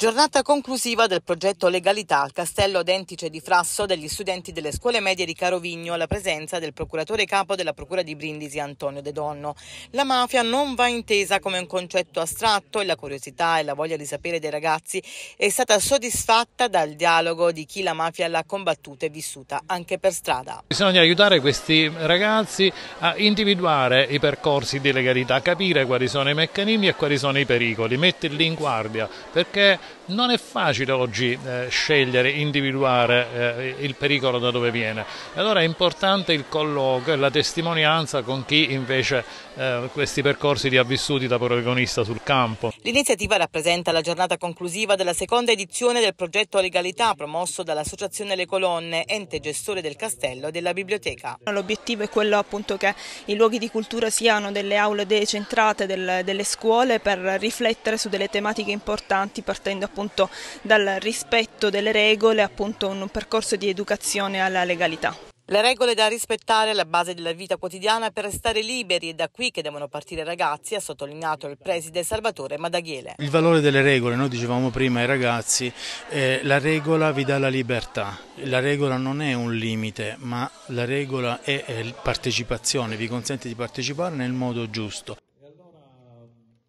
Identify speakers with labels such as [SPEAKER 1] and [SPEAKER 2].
[SPEAKER 1] Giornata conclusiva del progetto Legalità al Castello Dentice di Frasso degli studenti delle scuole medie di Carovigno alla presenza del procuratore capo della procura di Brindisi Antonio De Donno. La mafia non va intesa come un concetto astratto e la curiosità e la voglia di sapere dei ragazzi è stata soddisfatta dal dialogo di chi la mafia l'ha combattuta e vissuta anche per strada.
[SPEAKER 2] Bisogna aiutare questi ragazzi a individuare i percorsi di legalità, capire quali sono i meccanismi e quali sono i pericoli, metterli in guardia perché non è facile oggi eh, scegliere, individuare eh, il pericolo da dove viene. Allora è importante il colloquio e la testimonianza con chi invece eh, questi percorsi li ha vissuti da protagonista sul campo.
[SPEAKER 1] L'iniziativa rappresenta la giornata conclusiva della seconda edizione del progetto Legalità promosso dall'Associazione Le Colonne,
[SPEAKER 3] ente gestore del castello e della biblioteca. L'obiettivo è quello appunto che i luoghi di cultura siano delle aule decentrate del, delle scuole per riflettere su delle tematiche importanti partendo partendo appunto dal rispetto delle regole, appunto un percorso di educazione alla legalità. Le regole da rispettare è la base della vita quotidiana per restare liberi
[SPEAKER 1] è da qui che devono partire i ragazzi, ha sottolineato il preside Salvatore Madaghiele.
[SPEAKER 4] Il valore delle regole, noi dicevamo prima ai ragazzi, eh, la regola vi dà la libertà, la regola non è un limite, ma la regola è, è partecipazione, vi consente di partecipare nel modo giusto.